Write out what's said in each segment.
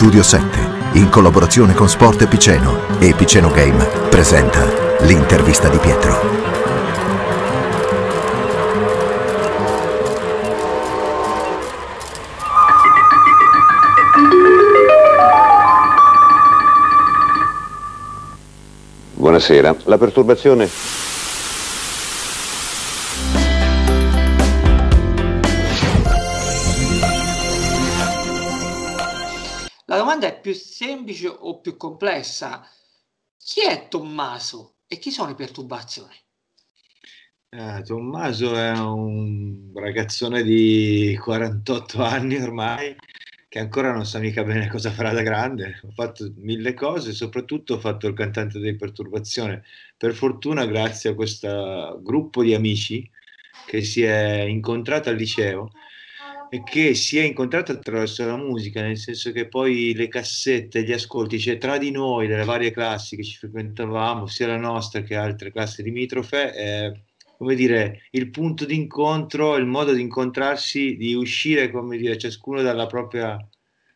Studio 7, in collaborazione con Sport Epiceno e Epiceno Game, presenta l'intervista di Pietro. Buonasera, la perturbazione più complessa. Chi è Tommaso e chi sono i perturbazioni? Eh, Tommaso è un ragazzone di 48 anni ormai che ancora non sa mica bene cosa farà da grande. Ho fatto mille cose, soprattutto ho fatto il cantante di Perturbazione. Per fortuna, grazie a questo gruppo di amici che si è incontrato al liceo, che si è incontrato attraverso la musica, nel senso che poi le cassette, gli ascolti, cioè tra di noi, delle varie classi che ci frequentavamo, sia la nostra che altre classi limitrofe, eh, come dire, il punto d'incontro, il modo di incontrarsi, di uscire, come dire, ciascuno dalla propria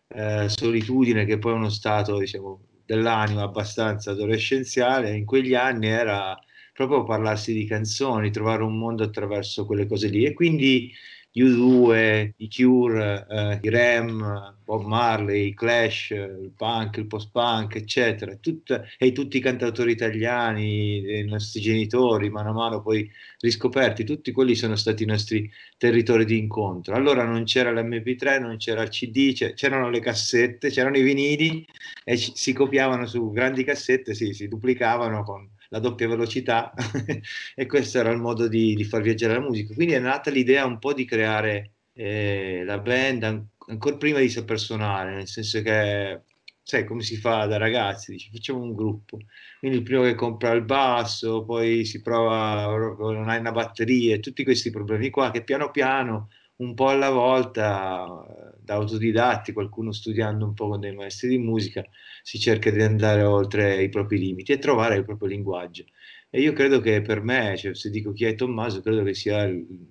eh, solitudine, che poi è uno stato, diciamo, dell'anima abbastanza adolescenziale, in quegli anni era proprio parlarsi di canzoni, trovare un mondo attraverso quelle cose lì. E quindi U2, i Cure, eh, i Rem, Bob Marley, i Clash, il punk, il post-punk, eccetera, Tut- e tutti i cantautori italiani, i nostri genitori, mano a mano poi riscoperti, tutti quelli sono stati i nostri territori di incontro. Allora non c'era l'MP3, non c'era il CD, c- c'erano le cassette, c'erano i vinili e c- si copiavano su grandi cassette, sì, si duplicavano con la doppia velocità e questo era il modo di, di, far viaggiare la musica. Quindi è nata l'idea un po' di creare eh, la band an- ancora prima di saper suonare, nel senso che sai come si fa da ragazzi, dici facciamo un gruppo, quindi il primo che compra il basso, poi si prova, non hai una batteria, tutti questi problemi qua che piano piano un po' alla volta, eh, da autodidatti, qualcuno studiando un po' con dei maestri di musica, si cerca di andare oltre i propri limiti e trovare il proprio linguaggio. E io credo che per me, cioè, se dico chi è Tommaso, credo che sia un,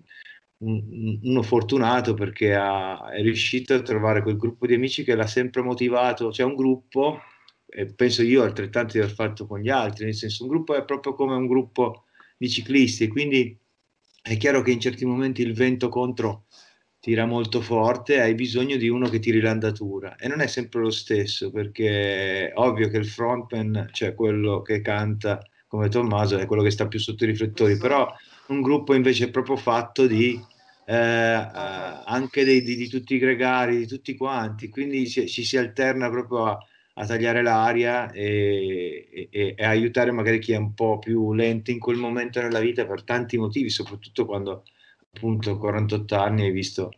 uno fortunato perché ha, è riuscito a trovare quel gruppo di amici che l'ha sempre motivato, c'è cioè, un gruppo, e penso io altrettanto di aver fatto con gli altri, nel senso un gruppo è proprio come un gruppo di ciclisti, quindi è chiaro che in certi momenti il vento contro tira molto forte, hai bisogno di uno che tiri l'andatura e non è sempre lo stesso perché è ovvio che il frontman, cioè quello che canta come Tommaso, è quello che sta più sotto i riflettori, però un gruppo invece è proprio fatto di eh, eh anche dei, di, di, tutti i gregari, di tutti quanti, quindi ci, ci si alterna proprio a, a tagliare l'aria e, e, e aiutare magari chi è un po' più lento in quel momento nella vita per tanti motivi, soprattutto quando appunto 48 anni hai visto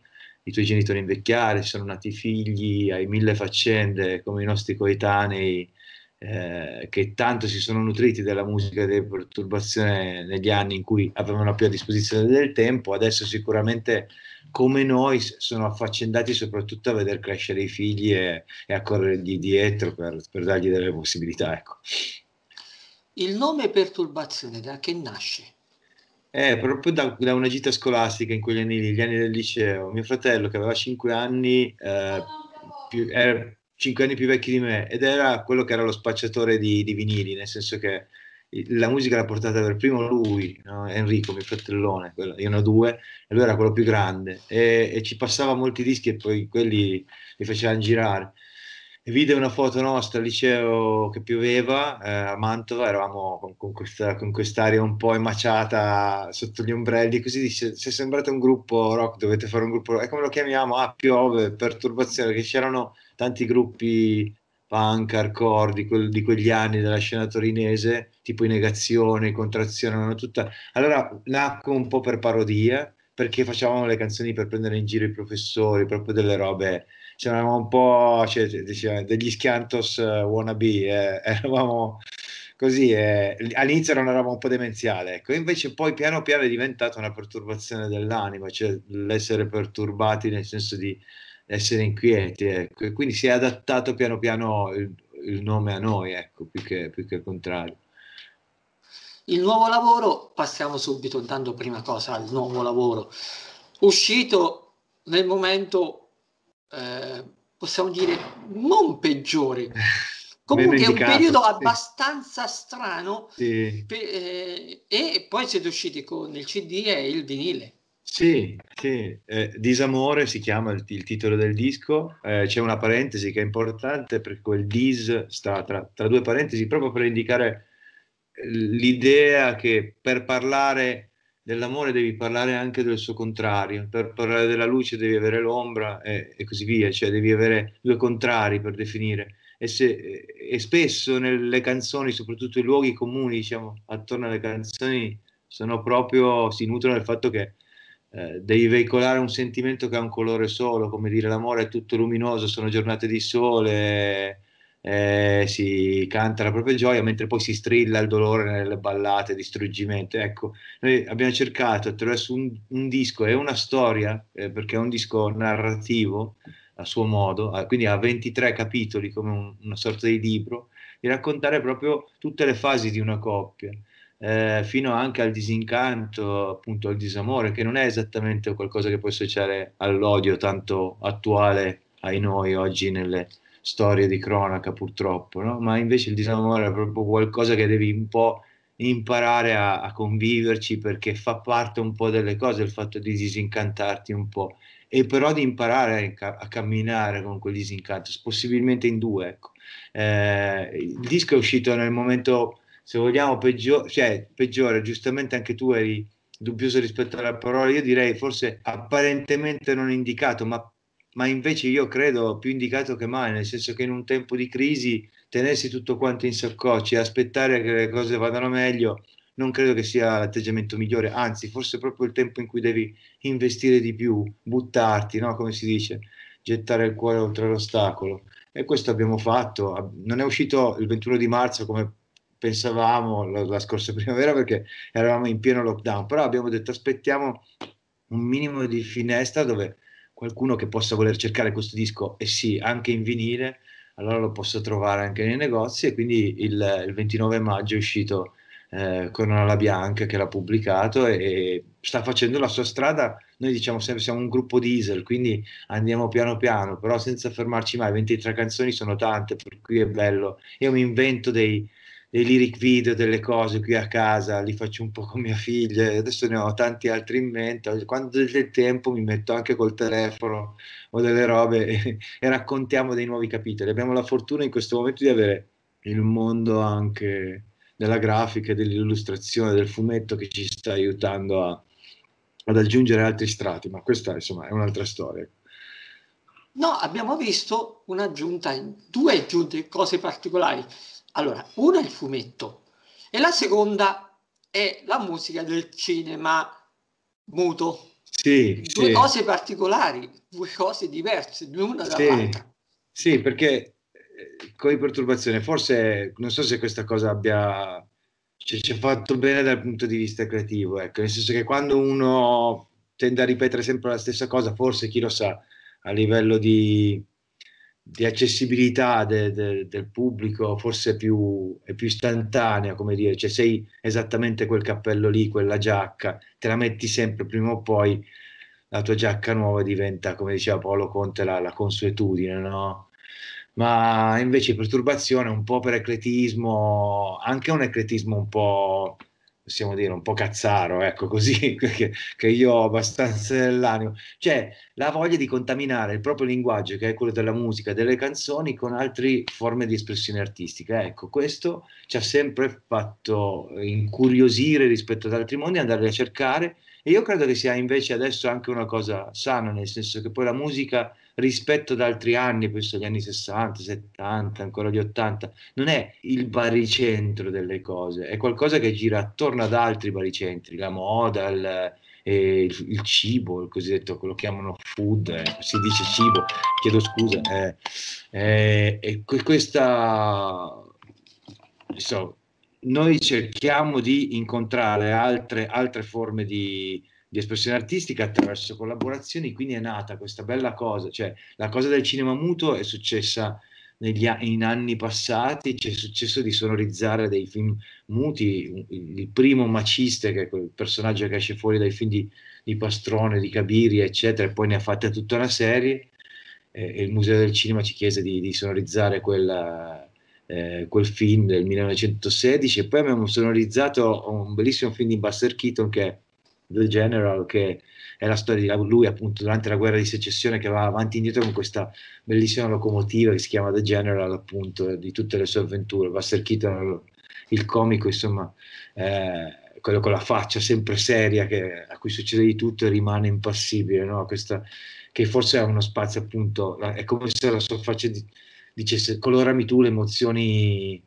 i tuoi genitori invecchiare, ci sono nati figli, hai mille faccende come i nostri coetanei eh, che tanto si sono nutriti della musica di perturbazione negli anni in cui avevano più a disposizione del tempo, adesso sicuramente come noi sono affaccendati soprattutto a veder crescere i figli e, e a corrergli dietro per, per dargli delle possibilità. Ecco. Il nome perturbazione da che nasce? Eh, proprio da, da, una gita scolastica in quegli anni lì, gli anni del liceo. Mio fratello, che aveva 5 anni, eh, più, 5 eh, anni più vecchio di me, ed era quello che era lo spacciatore di, di vinili, nel senso che la musica l'ha portata per primo lui, no? Enrico, mio fratellone, quello, io ne ho due, e lui era quello più grande, e, e ci passava molti dischi e poi quelli li facevano girare vide una foto nostra al liceo che pioveva eh, a Mantova, eravamo con, con, questa, con, quest'aria un po' emaciata sotto gli ombrelli, così dice, se sembrate un gruppo rock dovete fare un gruppo, e come lo chiamiamo? Ah, piove, perturbazione, perché c'erano tanti gruppi punk, hardcore di, quel, di, quegli anni della scena torinese, tipo in negazione, contrazione, una tutta... Allora nacque un po' per parodia, perché facevamo le canzoni per prendere in giro i professori, proprio delle robe c'eravamo un po' cioè, cioè degli schiantos eh, wannabe, eh, eravamo così, eh, all'inizio non eravamo un po' demenziali, ecco. invece poi piano piano è diventata una perturbazione dell'anima, cioè l'essere perturbati nel senso di essere inquieti, ecco. e quindi si è adattato piano piano il, il nome a noi, ecco, più che, più che il contrario. Il nuovo lavoro, passiamo subito, intanto prima cosa al nuovo lavoro, uscito nel momento eh, possiamo dire, non peggiore. Comunque è un periodo sì. abbastanza strano sì. per, eh, e poi siete usciti con il CD e il vinile. Sì, sì. Eh, Disamore si chiama il, il, titolo del disco, eh, c'è una parentesi che è importante perché quel dis sta tra, tra due parentesi proprio per indicare eh, l'idea che per parlare dell'amore devi parlare anche del suo contrario, per parlare della luce devi avere l'ombra e, e così via, cioè devi avere due contrari per definire. E, se, e, spesso nelle canzoni, soprattutto i luoghi comuni, diciamo, attorno alle canzoni, sono proprio, si nutrono del fatto che eh, devi veicolare un sentimento che ha un colore solo, come dire l'amore è tutto luminoso, sono giornate di sole, eh, si canta la propria gioia, mentre poi si strilla il dolore nelle ballate distruggimento Ecco, noi abbiamo cercato attraverso un, un disco e una storia, eh, perché è un disco narrativo a suo modo, a, ah, quindi ha 23 capitoli come un, una sorta di libro, di raccontare proprio tutte le fasi di una coppia. Eh, fino anche al disincanto, appunto al disamore, che non è esattamente qualcosa che può associare all'odio tanto attuale ai noi oggi nelle, storie di cronaca purtroppo, no? ma invece il disamore è proprio qualcosa che devi un po' imparare a, a, conviverci perché fa parte un po' delle cose il fatto di disincantarti un po' e però di imparare a, a camminare con quel disincanto, possibilmente in due. Ecco. Eh, il disco è uscito nel momento, se vogliamo, peggiore, cioè, peggiore, giustamente anche tu eri dubbioso rispetto alla parola, io direi forse apparentemente non indicato, ma ma invece io credo più indicato che mai, nel senso che in un tempo di crisi tenersi tutto quanto in soccocci e aspettare che le cose vadano meglio non credo che sia l'atteggiamento migliore, anzi forse proprio il tempo in cui devi investire di più, buttarti, no? come si dice, gettare il cuore oltre l'ostacolo. E questo abbiamo fatto, non è uscito il 21 di marzo come pensavamo la, la scorsa primavera perché eravamo in pieno lockdown, però abbiamo detto aspettiamo un minimo di finestra dove qualcuno che possa voler cercare questo disco, e sì, anche in vinile, allora lo posso trovare anche nei negozi e quindi il, il 29 maggio è uscito eh, con Ala Bianca che l'ha pubblicato e, sta facendo la sua strada, noi diciamo sempre siamo un gruppo diesel, quindi andiamo piano piano, però senza fermarci mai, 23 canzoni sono tante, per cui è bello, io mi invento dei, dei lyric video, delle cose qui a casa, li faccio un po' con mia figlia, adesso ne ho tanti altri in mente, quando del tempo mi metto anche col telefono o delle robe e, e raccontiamo dei nuovi capitoli. Abbiamo la fortuna in questo momento di avere il mondo anche della grafica, dell'illustrazione, del fumetto che ci sta aiutando a, ad aggiungere altri strati, ma questa insomma è un'altra storia. No, abbiamo visto un'aggiunta, due aggiunte, cose particolari. Allora, una è il fumetto e la seconda è la musica del cinema muto. Sì, due sì. cose particolari, due cose diverse l'una sì. dall'altra. Sì, perché eh, con l'iperturbazione, forse non so se questa cosa abbia cioè, ci ha fatto bene dal punto di vista creativo, ecco, nel senso che quando uno tende a ripetere sempre la stessa cosa, forse chi lo sa, a livello di di accessibilità de, de, del pubblico forse più, è più istantanea, come dire, cioè sei esattamente quel cappello lì, quella giacca, te la metti sempre prima o poi la tua giacca nuova diventa, come diceva Paolo Conte, la, la consuetudine, no? Ma invece perturbazione un po' per ecletismo, anche un ecletismo un po' possiamo dire, un po' cazzaro, ecco così, che, che io ho abbastanza dell'animo, cioè la voglia di contaminare il proprio linguaggio, che è quello della musica, delle canzoni, con altre forme di espressione artistica. Ecco, questo ci ha sempre fatto incuriosire rispetto ad altri mondi, andare a cercare, e io credo che sia invece adesso anche una cosa sana, nel senso che poi la musica rispetto ad altri anni, penso agli anni 60, 70, ancora gli 80, non è il baricentro delle cose, è qualcosa che gira attorno ad altri baricentri, la moda, il, eh, il, il cibo, il cosiddetto, lo chiamano food, eh, si dice cibo, chiedo scusa, eh, eh e questa... So, noi cerchiamo di incontrare altre, altre forme di, di espressione artistica attraverso collaborazioni, quindi è nata questa bella cosa, cioè la cosa del cinema muto è successa negli, in anni passati ci è successo di sonorizzare dei film muti. Il primo Maciste, che è quel personaggio che esce fuori dai film di, di Pastrone, di Cabiri, eccetera, e poi ne ha fatta tutta una serie. Eh, e il Museo del Cinema ci chiese di, di sonorizzare quella, eh, quel film del 1916 e poi abbiamo sonorizzato un bellissimo film di Buster Keaton che è The General, che è la storia di lui appunto durante la guerra di secessione che va avanti e indietro con questa bellissima locomotiva che si chiama The General, appunto, eh, di tutte le sue avventure. Buster Keaton, il comico, insomma, eh, quello con la faccia sempre seria che, a cui succede di tutto e rimane impassibile, no? questa, che forse è uno spazio appunto, è come se la sua faccia di, dicesse colorami tu le emozioni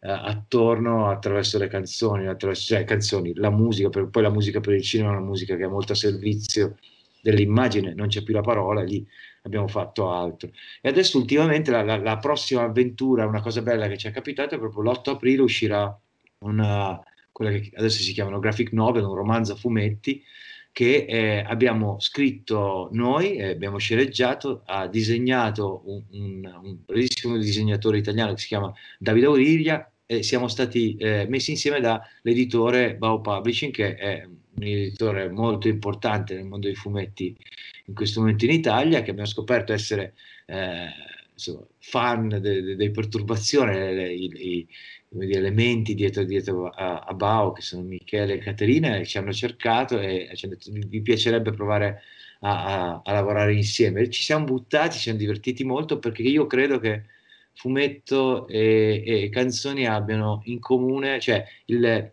eh, attorno attraverso le canzoni, attraverso cioè, canzoni, la musica, per, poi la musica per il cinema è una musica che è molto a servizio dell'immagine, non c'è più la parola, lì abbiamo fatto altro. E adesso ultimamente la, la, la prossima avventura, una cosa bella che ci è capitata, è proprio l'8 aprile uscirà una, quella che adesso si chiamano graphic novel, un romanzo a fumetti, che eh, abbiamo scritto noi, eh, abbiamo sceneggiato, ha disegnato un, un, un, bellissimo disegnatore italiano che si chiama Davide Auriglia e siamo stati eh, messi insieme dall'editore Bao Publishing che è un editore molto importante nel mondo dei fumetti in questo momento in Italia che abbiamo scoperto essere eh, insomma, fan dei de, de Perturbazione, i, dire, elementi dietro, dietro a, a, Bao, che sono Michele e Caterina, e ci hanno cercato e ci hanno detto vi piacerebbe provare a, a, a lavorare insieme. ci siamo buttati, ci siamo divertiti molto perché io credo che fumetto e, e canzoni abbiano in comune, cioè il,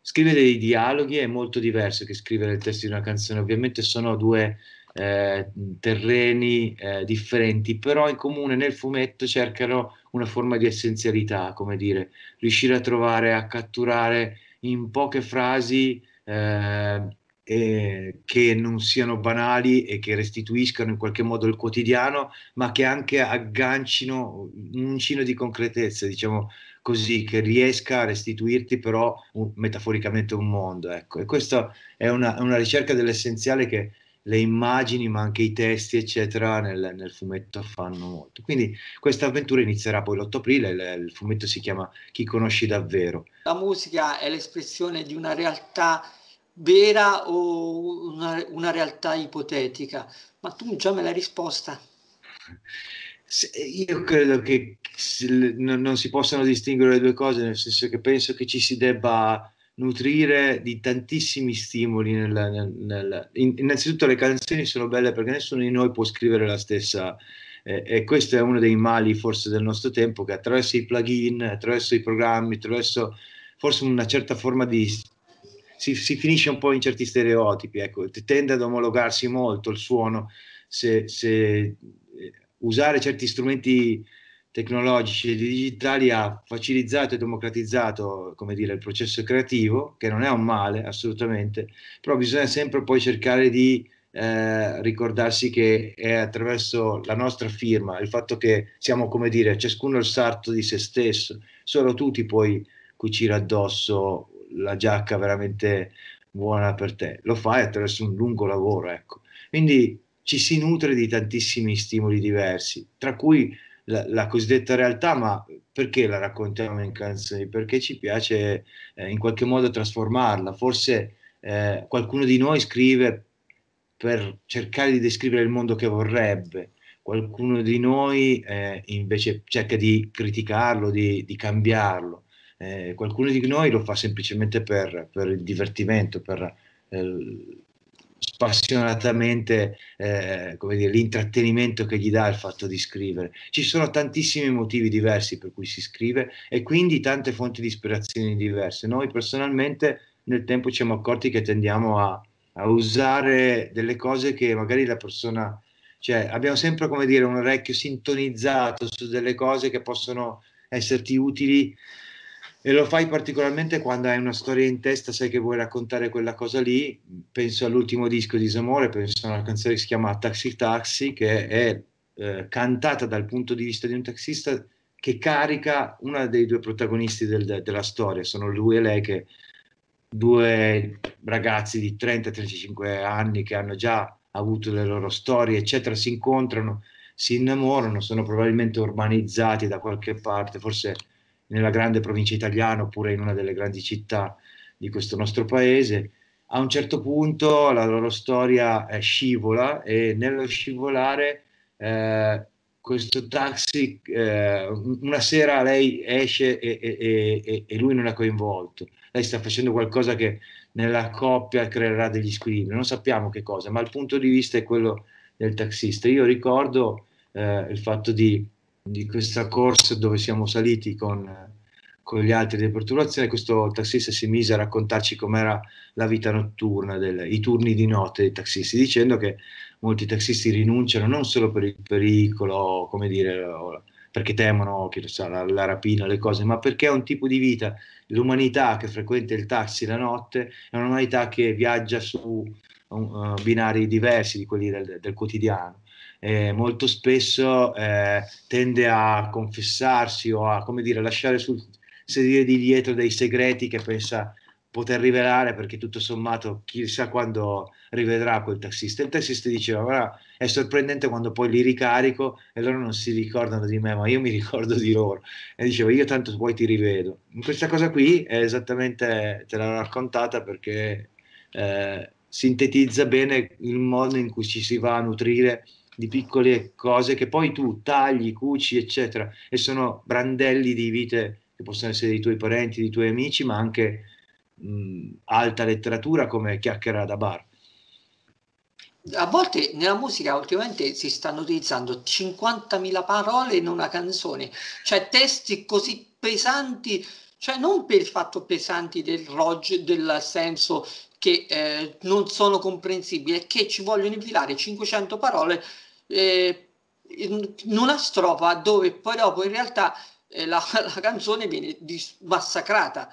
scrivere dei dialoghi è molto diverso che scrivere il testo di una canzone, ovviamente sono due... Eh, terreni eh, differenti, però in comune nel fumetto cercano una forma di essenzialità, come dire, riuscire a trovare, a catturare in poche frasi eh, eh, che non siano banali e che restituiscano in qualche modo il quotidiano, ma che anche aggancino un uncino di concretezza, diciamo così, che riesca a restituirti però un, metaforicamente un mondo. Ecco. E questa è una, una ricerca dell'essenziale che le immagini ma anche i testi eccetera nel, nel fumetto fanno molto. Quindi questa avventura inizierà poi l'8 aprile, il, il fumetto si chiama Chi conosci davvero. La musica è l'espressione di una realtà vera o una, una realtà ipotetica, ma tu già me l'hai risposta. Io credo che non si possano distinguere le due cose, nel senso che penso che ci si debba nutrire di tantissimi stimoli. Nel, nel, nel, innanzitutto le canzoni sono belle perché nessuno di noi può scrivere la stessa eh, e questo è uno dei mali forse del nostro tempo che attraverso i plugin, attraverso i programmi, attraverso forse una certa forma di... Si, si finisce un po' in certi stereotipi, ecco, tende ad omologarsi molto il suono se, se eh, usare certi strumenti tecnologici e digitali ha facilitato e democratizzato come dire, il processo creativo, che non è un male assolutamente, però bisogna sempre poi cercare di eh, ricordarsi che è attraverso la nostra firma, il fatto che siamo, come dire, ciascuno il sarto di se stesso, solo tu ti puoi cucire addosso la giacca veramente buona per te, lo fai attraverso un lungo lavoro, ecco. Quindi ci si nutre di tantissimi stimoli diversi, tra cui la, la, cosiddetta realtà, ma perché la raccontiamo in canzoni? Perché ci piace eh, in qualche modo trasformarla. Forse eh, qualcuno di noi scrive per cercare di descrivere il mondo che vorrebbe, qualcuno di noi eh, invece cerca di criticarlo, di, di cambiarlo, eh, qualcuno di noi lo fa semplicemente per, per il divertimento, per eh, spassionatamente eh, dire, l'intrattenimento che gli dà il fatto di scrivere. Ci sono tantissimi motivi diversi per cui si scrive e quindi tante fonti di ispirazione diverse. Noi personalmente nel tempo ci siamo accorti che tendiamo a, a usare delle cose che magari la persona, cioè abbiamo sempre come dire un orecchio sintonizzato su delle cose che possono esserti utili e lo fai particolarmente quando hai una storia in testa, sai che vuoi raccontare quella cosa lì. Penso all'ultimo disco di Disamore, penso a una canzone che si chiama Taxi Taxi, che è eh, cantata dal punto di vista di un taxista che carica uno dei due protagonisti del, de, della storia, sono lui e lei che due ragazzi di 30-35 anni che hanno già avuto le loro storie, eccetera, si incontrano, si innamorano, sono probabilmente urbanizzati da qualche parte, forse nella grande provincia italiana oppure in una delle grandi città di questo nostro paese. A un certo punto la loro storia eh, scivola e nello scivolare eh, questo taxi, eh, una sera lei esce e, e, e, e, lui non è coinvolto, lei sta facendo qualcosa che nella coppia creerà degli squilibri, non sappiamo che cosa, ma il punto di vista è quello del taxista. Io ricordo eh, il fatto di di questa corsa dove siamo saliti con, con gli altri di perturbazione, questo taxista si mise a raccontarci com'era la vita notturna, del, i turni di notte dei taxisti, dicendo che molti taxisti rinunciano non solo per il pericolo, come dire, perché temono sa, la, la, rapina, le cose, ma perché è un tipo di vita, l'umanità che frequenta il taxi la notte è un'umanità che viaggia su uh, binari diversi di quelli del, del quotidiano eh, molto spesso eh, tende a confessarsi o a come dire, lasciare sul sedile di dietro dei segreti che pensa poter rivelare perché tutto sommato chissà quando rivedrà quel tassista. Il tassista diceva, guarda, è sorprendente quando poi li ricarico e loro non si ricordano di me, ma io mi ricordo di loro. E diceva, io tanto poi ti rivedo. Questa cosa qui è esattamente, te l'ho raccontata perché eh, sintetizza bene il modo in cui ci si va a nutrire di piccole cose che poi tu tagli, cuci, eccetera, e sono brandelli di vite che possono essere dei tuoi parenti, dei tuoi amici, ma anche mh, alta letteratura come chiacchiera da bar. A volte nella musica ultimamente si stanno utilizzando 50.000 parole in una canzone, cioè testi così pesanti, cioè non per il fatto pesanti del, rog- del senso che eh, non sono comprensibili, è che ci vogliono infilare 500 parole eh, in, una strofa dove poi dopo in realtà eh, la, la, canzone viene dis- massacrata.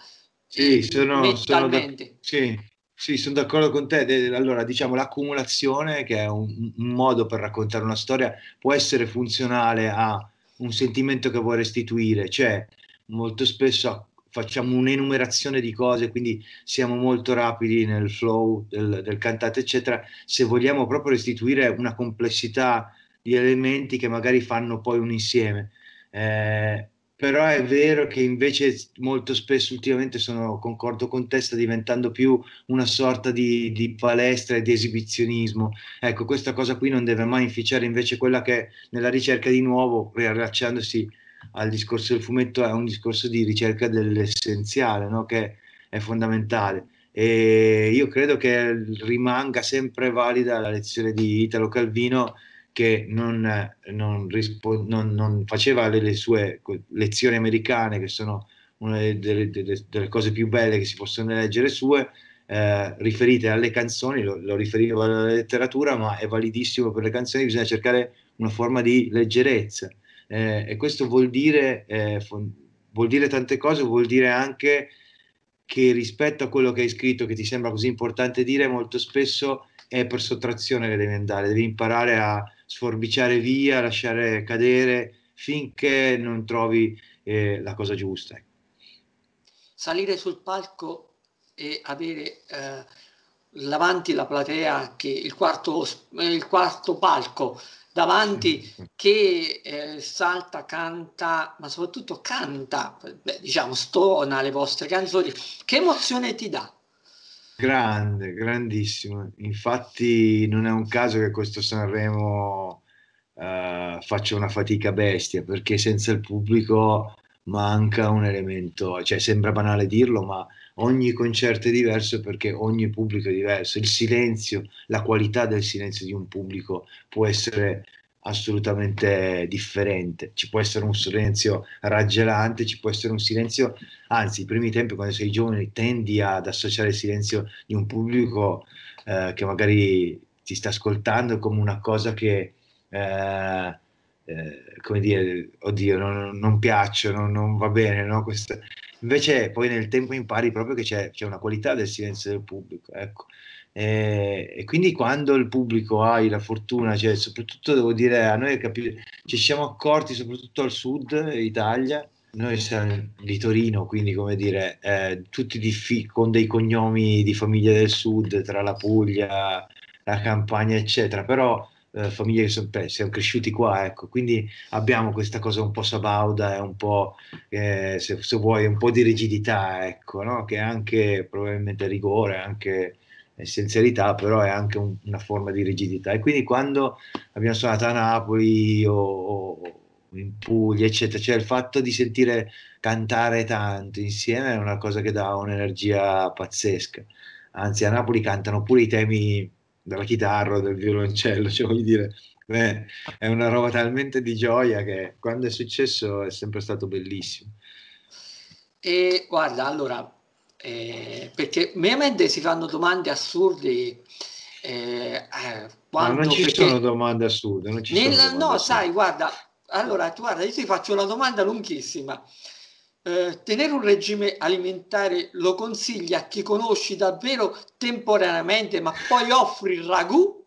Sì, eh, sono, sono da, sì, sì, sono d'accordo con te. Allora, diciamo, l'accumulazione, che è un, un modo per raccontare una storia, può essere funzionale a un sentimento che vuoi restituire, cioè molto spesso facciamo un'enumerazione di cose, quindi siamo molto rapidi nel flow del, del cantato, eccetera, se vogliamo proprio restituire una complessità di elementi che magari fanno poi un insieme. Eh, però è vero che invece molto spesso ultimamente sono concordo con te, sta diventando più una sorta di, di, palestra e di esibizionismo. Ecco, questa cosa qui non deve mai inficiare invece quella che nella ricerca di nuovo, riallacciandosi al discorso del fumetto è un discorso di ricerca dell'essenziale, no? che è fondamentale. E io credo che rimanga sempre valida la lezione di Italo Calvino che non, non, rispo- non, non faceva le, le, sue lezioni americane, che sono una delle, delle, delle, cose più belle che si possono leggere sue, eh, riferite alle canzoni, lo, lo riferiva alla letteratura, ma è validissimo per le canzoni, bisogna cercare una forma di leggerezza eh, e questo vuol dire, eh, vuol dire tante cose, vuol dire anche che rispetto a quello che hai scritto, che ti sembra così importante dire, molto spesso è per sottrazione che devi andare, devi imparare a sforbiciare via, lasciare cadere finché non trovi eh, la cosa giusta. Ecco. Salire sul palco e avere eh, davanti la platea, che il quarto, eh, il quarto palco davanti mm, mm. che eh, salta, canta, ma soprattutto canta, beh, diciamo, stona le vostre canzoni. Che emozione ti dà? Grande, grandissimo. Infatti non è un caso che questo Sanremo eh, faccia una fatica bestia, perché senza il pubblico manca un elemento, cioè sembra banale dirlo, ma ogni concerto è diverso perché ogni pubblico è diverso, il silenzio, la qualità del silenzio di un pubblico può essere assolutamente differente, ci può essere un silenzio raggelante, ci può essere un silenzio, anzi i primi tempi quando sei giovane tendi ad associare il silenzio di un pubblico eh, che magari ti sta ascoltando come una cosa che... Eh, eh, come dire, oddio, non, non piaccio, non, non, va bene, no? Questa... Invece poi nel tempo impari proprio che c'è, c'è una qualità del silenzio del pubblico, ecco. E, eh, e, quindi quando il pubblico ha la fortuna, cioè soprattutto devo dire a noi capire, ci siamo accorti soprattutto al sud Italia, noi siamo di Torino, quindi come dire, eh, tutti di, con dei cognomi di famiglia del sud, tra la Puglia, la Campania, eccetera, però eh, famiglie che sono, beh, siamo cresciuti qua, ecco, quindi abbiamo questa cosa un po' sabauda e un po', eh, se, se, vuoi, un po' di rigidità, ecco, no? che è anche probabilmente rigore, anche eh, essenzialità, però è anche un, una forma di rigidità. E quindi quando abbiamo suonato a Napoli o, o in Puglia, eccetera. Cioè il fatto di sentire cantare tanto insieme è una cosa che dà un'energia pazzesca. Anzi, a Napoli cantano pure i temi della chitarra, o del violoncello, cioè voglio dire, beh, è una roba talmente di gioia che quando è successo è sempre stato bellissimo. E guarda, allora, eh, perché veramente si fanno domande assurde. Eh, eh quando, no, non ci sono domande assurde. Nel, sono domande no, assurde. sai, guarda, allora, tu guarda, io ti faccio una domanda lunghissima. Eh, tenere un regime alimentare lo consigli a chi conosci davvero temporaneamente, ma poi offri il ragù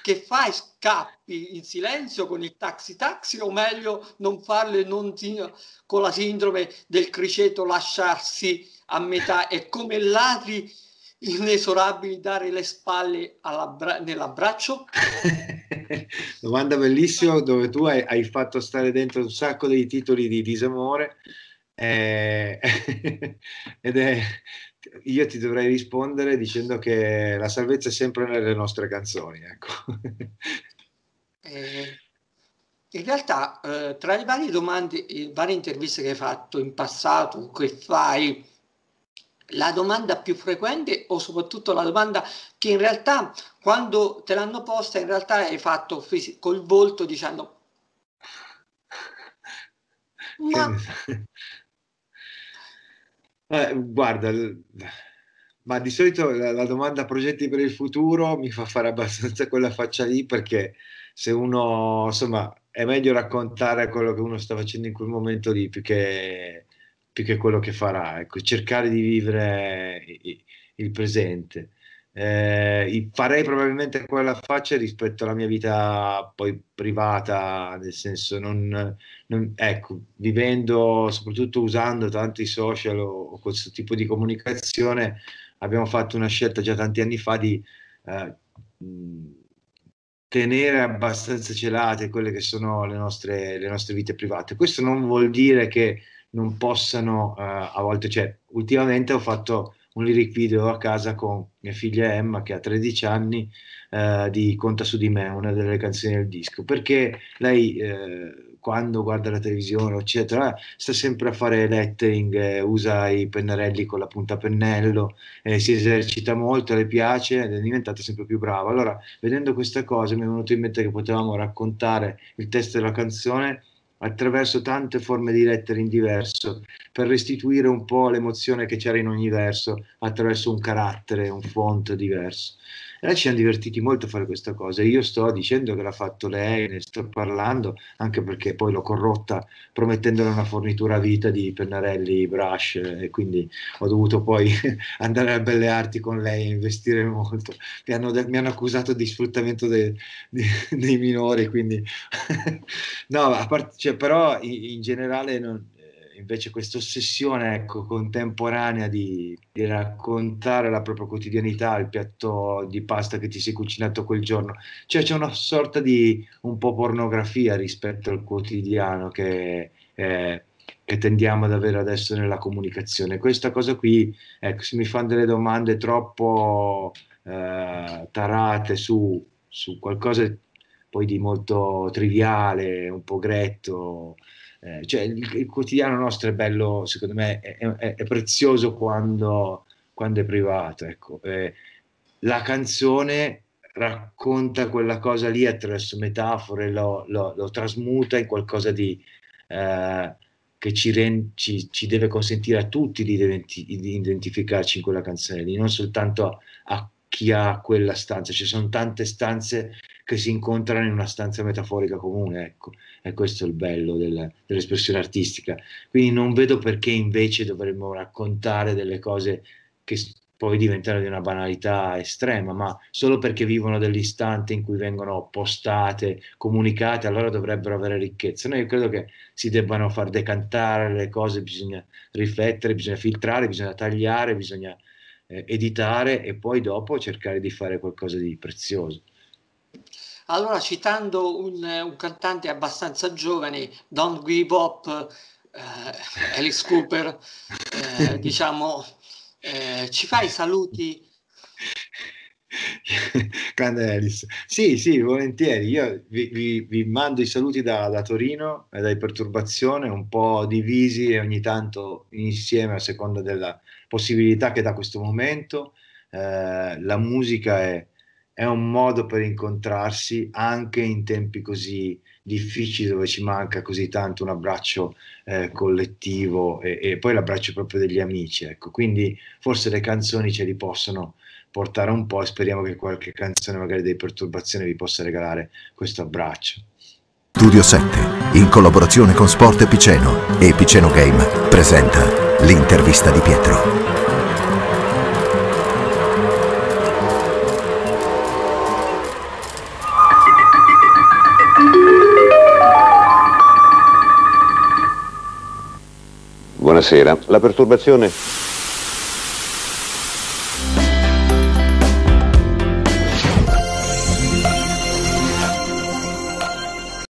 che fa e scappi in silenzio con il taxi taxi o meglio non farlo e non ti, con la sindrome del criceto lasciarsi a metà e come ladri inesorabili dare le spalle bra- nell'abbraccio? Domanda bellissima dove tu hai, hai, fatto stare dentro un sacco dei titoli di disamore eh, ed è, io ti dovrei rispondere dicendo che la salvezza è sempre nelle nostre canzoni. Ecco. Eh, in realtà, eh, tra le varie domande, le eh, varie interviste che hai fatto in passato, che fai, la domanda più frequente o soprattutto la domanda che in realtà quando te l'hanno posta in realtà hai fatto fisi- col volto dicendo ma eh, guarda, ma di solito la, la, domanda progetti per il futuro mi fa fare abbastanza quella faccia lì perché se uno, insomma, è meglio raccontare quello che uno sta facendo in quel momento lì più che, più che quello che farà, ecco, cercare di vivere il presente. Eh, farei probabilmente quella faccia rispetto alla mia vita poi privata, nel senso non, non ecco, vivendo, soprattutto usando tanti social o, o, questo tipo di comunicazione, abbiamo fatto una scelta già tanti anni fa di eh, tenere abbastanza celate quelle che sono le nostre, le nostre vite private. Questo non vuol dire che non possano eh, a volte, cioè ultimamente ho fatto un lyric video a casa con mia figlia Emma che ha 13 anni eh, di Conta su di me, una delle canzoni del disco, perché lei eh, quando guarda la televisione eccetera sta sempre a fare lettering, eh, usa i pennarelli con la punta a pennello, eh, si esercita molto, le piace ed è diventata sempre più brava. Allora vedendo questa cosa mi è venuto in mente che potevamo raccontare il testo della canzone attraverso tante forme di lettere in diverso, per restituire un po' l'emozione che c'era in ogni verso attraverso un carattere, un font diverso. Noi ci siamo divertiti molto a fare questa cosa. Io sto dicendo che l'ha fatto lei, ne sto parlando, anche perché poi l'ho corrotta promettendole una fornitura a vita di pennarelli, brush, e quindi ho dovuto poi andare a Belle Arti con lei e investire molto. Mi hanno, mi hanno accusato di sfruttamento de, de, dei minori, quindi no, part- cioè, però in, in generale non, invece questa ossessione ecco, contemporanea di, di, raccontare la propria quotidianità, il piatto di pasta che ti sei cucinato quel giorno, cioè c'è una sorta di un po' pornografia rispetto al quotidiano che, eh, che tendiamo ad avere adesso nella comunicazione. Questa cosa qui, ecco, se mi fanno delle domande troppo eh, tarate su, su qualcosa poi di molto triviale, un po' gretto, eh, cioè il, il, quotidiano nostro è bello, secondo me, è, è, è prezioso quando, quando, è privato. Ecco. Eh, la canzone racconta quella cosa lì attraverso metafore, lo, lo, lo trasmuta in qualcosa di, eh, che ci, ren- ci, ci, deve consentire a tutti di, diventi- di, identificarci in quella canzone lì, non soltanto a, a chi ha quella stanza, ci sono tante stanze che si incontrano in una stanza metaforica comune, ecco, e questo è il bello del, dell'espressione artistica. Quindi non vedo perché invece dovremmo raccontare delle cose che poi diventano di una banalità estrema, ma solo perché vivono dell'istante in cui vengono postate, comunicate, allora dovrebbero avere ricchezza. Noi credo che si debbano far decantare le cose, bisogna riflettere, bisogna filtrare, bisogna tagliare, bisogna eh, editare e poi dopo cercare di fare qualcosa di prezioso. Allora, citando un, un cantante abbastanza giovane, Don Give Up, eh, Alice Cooper, eh, diciamo, eh, ci fai i saluti? Grande Alice. Sì, sì, volentieri. Io vi, vi, vi mando i saluti da, da Torino e eh, dai Perturbazione, un po' divisi e ogni tanto insieme a seconda della possibilità che da questo momento. Eh, la musica è è un modo per incontrarsi anche in tempi così difficili dove ci manca così tanto un abbraccio eh, collettivo e, e, poi l'abbraccio proprio degli amici. Ecco. Quindi forse le canzoni ce li possono portare un po' e speriamo che qualche canzone magari dei perturbazioni vi possa regalare questo abbraccio. Studio 7, in collaborazione con Sport Piceno e Piceno Game, presenta l'intervista di Pietro. Buonasera. La perturbazione